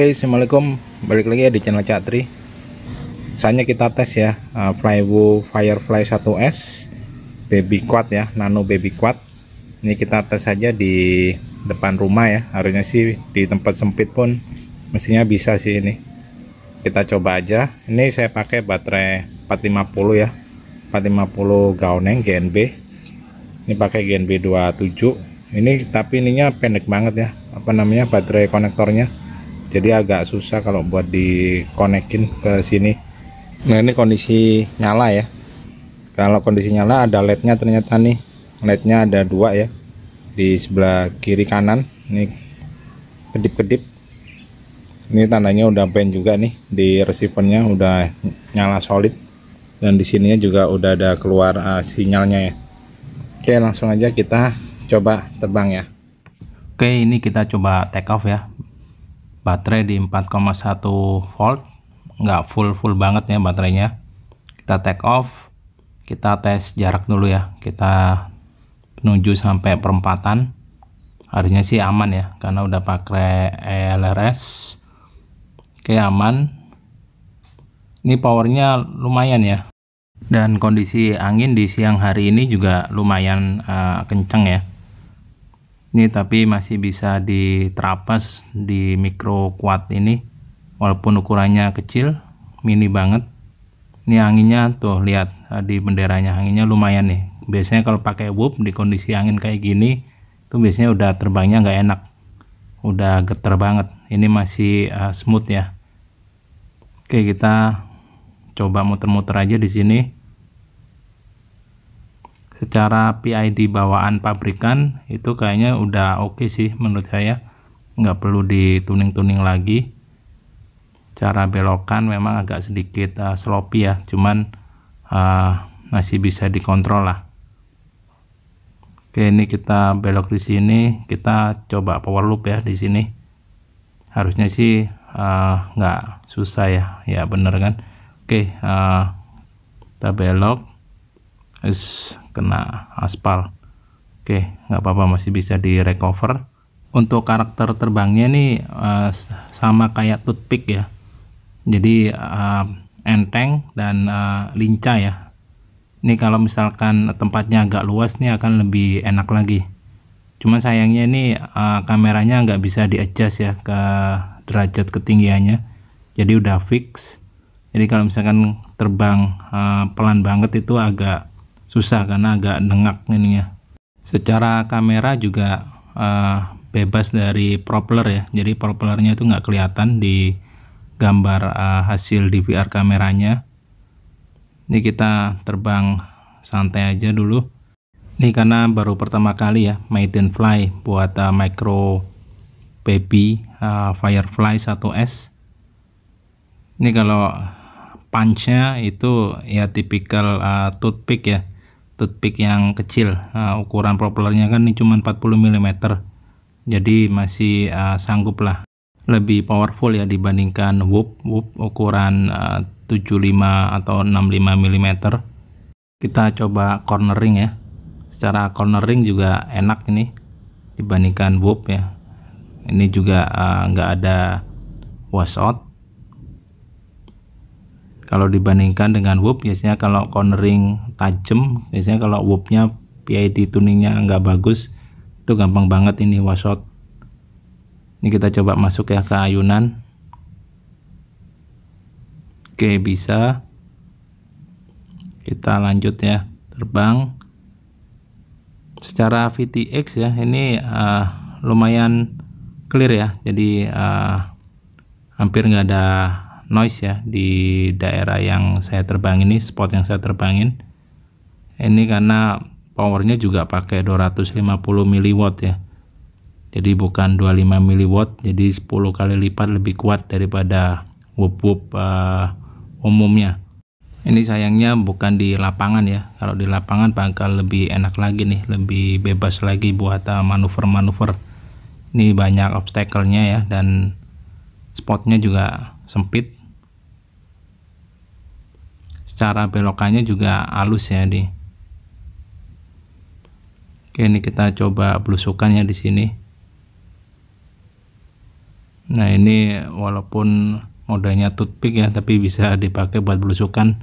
Oke, okay, Assalamualaikum. Balik lagi ya di channel Catri. Saatnya kita tes ya, uh, Flywo Firefly 1S Baby Quad ya, Nano Baby Quad. Ini kita tes saja di depan rumah ya. Harusnya sih di tempat sempit pun mestinya bisa sih ini. Kita coba aja. Ini saya pakai baterai 450 ya. 450 gauneng GNB. Ini pakai GNB 27. Ini tapi ininya pendek banget ya. Apa namanya? Baterai konektornya jadi agak susah kalau buat dikonekin ke sini nah ini kondisi nyala ya kalau kondisi nyala ada lednya ternyata nih lednya ada dua ya di sebelah kiri kanan ini kedip-kedip ini tandanya udah pen juga nih di receivernya udah nyala solid dan di sininya juga udah ada keluar uh, sinyalnya ya oke langsung aja kita coba terbang ya oke ini kita coba take off ya baterai di 4,1 volt nggak full full banget ya baterainya kita take off kita tes jarak dulu ya kita menuju sampai perempatan harinya sih aman ya karena udah pakai LRS oke aman ini powernya lumayan ya dan kondisi angin di siang hari ini juga lumayan uh, kenceng ya ini tapi masih bisa diterapas di micro kuat ini walaupun ukurannya kecil mini banget ini anginnya tuh lihat ah, di benderanya anginnya lumayan nih biasanya kalau pakai whoop di kondisi angin kayak gini itu biasanya udah terbangnya nggak enak udah geter banget ini masih uh, smooth ya oke kita coba muter-muter aja di sini secara PID bawaan pabrikan itu kayaknya udah oke okay sih menurut saya nggak perlu dituning-tuning lagi cara belokan memang agak sedikit uh, sloppy ya cuman uh, masih bisa dikontrol lah Oke ini kita belok di sini kita coba power loop ya di sini harusnya sih uh, nggak susah ya ya bener kan Oke uh, kita belok Is kena aspal oke nggak apa-apa masih bisa di recover untuk karakter terbangnya ini eh, sama kayak toothpick ya jadi eh, enteng dan eh, lincah ya ini kalau misalkan tempatnya agak luas nih akan lebih enak lagi cuman sayangnya ini uh, kameranya nggak bisa di adjust ya ke derajat ketinggiannya jadi udah fix jadi kalau misalkan terbang uh, pelan banget itu agak susah karena agak nengak ini ya secara kamera juga uh, bebas dari propeller ya jadi propellernya itu nggak kelihatan di gambar uh, hasil DVR kameranya ini kita terbang santai aja dulu ini karena baru pertama kali ya Maiden Fly buat uh, micro baby uh, Firefly 1S ini kalau punchnya itu ya tipikal uh, toothpick ya toothpick yang kecil uh, ukuran propellernya kan ini cuma 40 mm jadi masih uh, sanggup lah lebih powerful ya dibandingkan Whoop Whoop ukuran ah, uh, 75 atau 65 mm kita coba cornering ya secara cornering juga enak ini dibandingkan Whoop ya ini juga nggak uh, ada washout kalau dibandingkan dengan Whoop biasanya kalau cornering tajam biasanya kalau Whoopnya PID tuningnya nggak bagus itu gampang banget ini washout ini kita coba masuk ya ke ayunan oke bisa kita lanjut ya terbang secara VTX ya ini uh, lumayan clear ya jadi uh, hampir nggak ada noise ya di daerah yang saya terbang ini spot yang saya terbangin ini karena powernya juga pakai 250 mW ya jadi bukan 25 mW jadi 10 kali lipat lebih kuat daripada wup-wup uh, eh, umumnya ini sayangnya bukan di lapangan ya kalau di lapangan bakal lebih enak lagi nih lebih bebas lagi buat eh, manuver-manuver ini banyak obstacle-nya ya dan spotnya juga sempit cara belokannya juga halus ya di oke ini kita coba belusukannya ya di sini nah ini walaupun modenya toothpick ya tapi bisa dipakai buat belusukan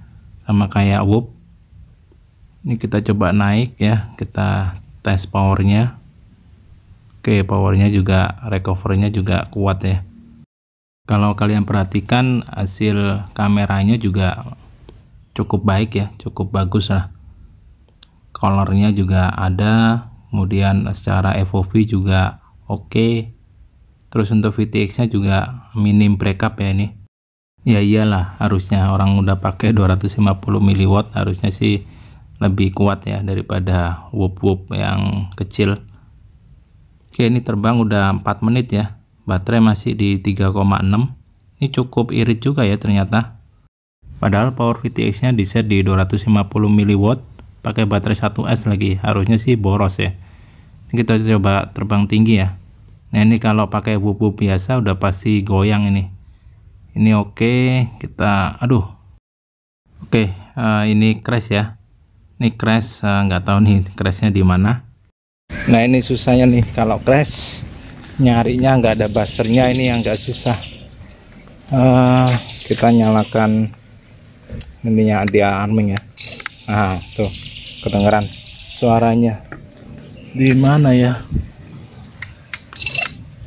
sama kayak whoop ini kita coba naik ya kita tes powernya oke powernya juga recovernya juga kuat ya kalau kalian perhatikan hasil kameranya juga cukup baik ya cukup bagus lah colornya juga ada kemudian secara FOV juga oke okay. terus untuk VTX nya juga minim breakup ya ini ya iyalah harusnya orang udah pakai 250 miliwatt harusnya sih lebih kuat ya daripada whoop-whoop yang kecil oke ini terbang udah 4 menit ya baterai masih di 3,6 ini cukup irit juga ya ternyata padahal power VTX nya di set di 250 mW pakai baterai 1S lagi harusnya sih boros ya ini kita coba terbang tinggi ya nah ini kalau pakai bubu biasa udah pasti goyang ini ini oke okay, kita aduh oke okay, uh, eh, ini crash ya ini crash eh, nggak uh, tahu nih crashnya di mana nah ini susahnya nih kalau crash nyarinya nggak ada basernya ini yang nggak susah uh, kita nyalakan ininya anti arming ya nah tuh kedengeran suaranya di mana ya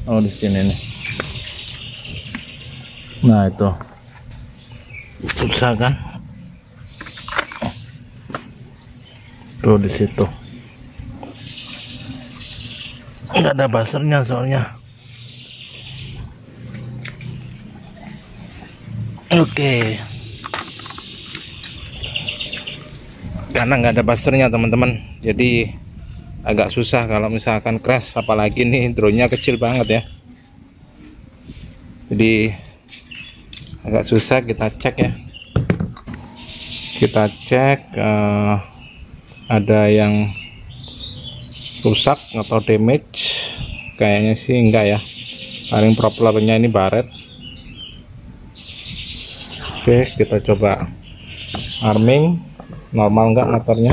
oh di sini nih nah itu susah kan tuh di situ nggak ada basernya soalnya oke okay. karena nggak ada busternya teman-teman jadi agak susah kalau misalkan crash apalagi nih drone-nya kecil banget ya jadi agak susah kita cek ya kita cek uh, ada yang rusak atau damage kayaknya sih enggak ya paling propellernya ini baret oke kita coba arming normal nggak motornya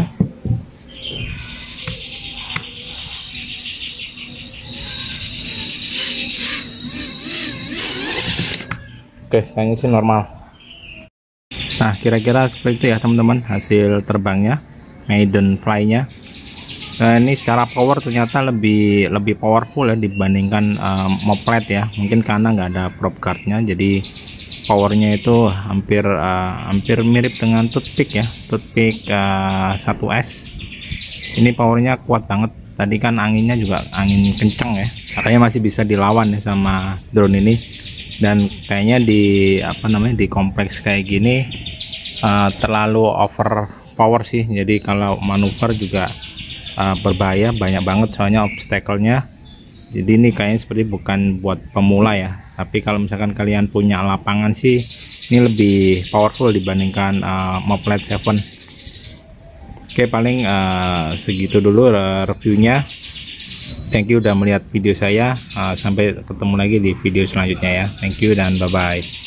oke kayaknya sih normal nah kira-kira seperti itu ya teman-teman hasil terbangnya maiden fly-nya nah, ini secara power ternyata lebih lebih powerful ya dibandingkan um, moped ya mungkin karena nggak ada prop card nya jadi powernya itu hampir uh, hampir mirip dengan toothpick ya toothpick uh, eh, 1S ini powernya kuat banget tadi kan anginnya juga angin kenceng ya katanya masih bisa dilawan ya sama drone ini dan kayaknya di apa namanya di kompleks kayak gini uh, terlalu over power sih jadi kalau manuver juga uh, berbahaya banyak banget soalnya obstacle-nya jadi ini kayaknya seperti bukan buat pemula ya tapi kalau misalkan kalian punya lapangan sih ini lebih powerful dibandingkan uh, Moplet 7 oke paling uh, segitu dulu reviewnya thank you udah melihat video saya uh, sampai ketemu lagi di video selanjutnya ya thank you dan bye bye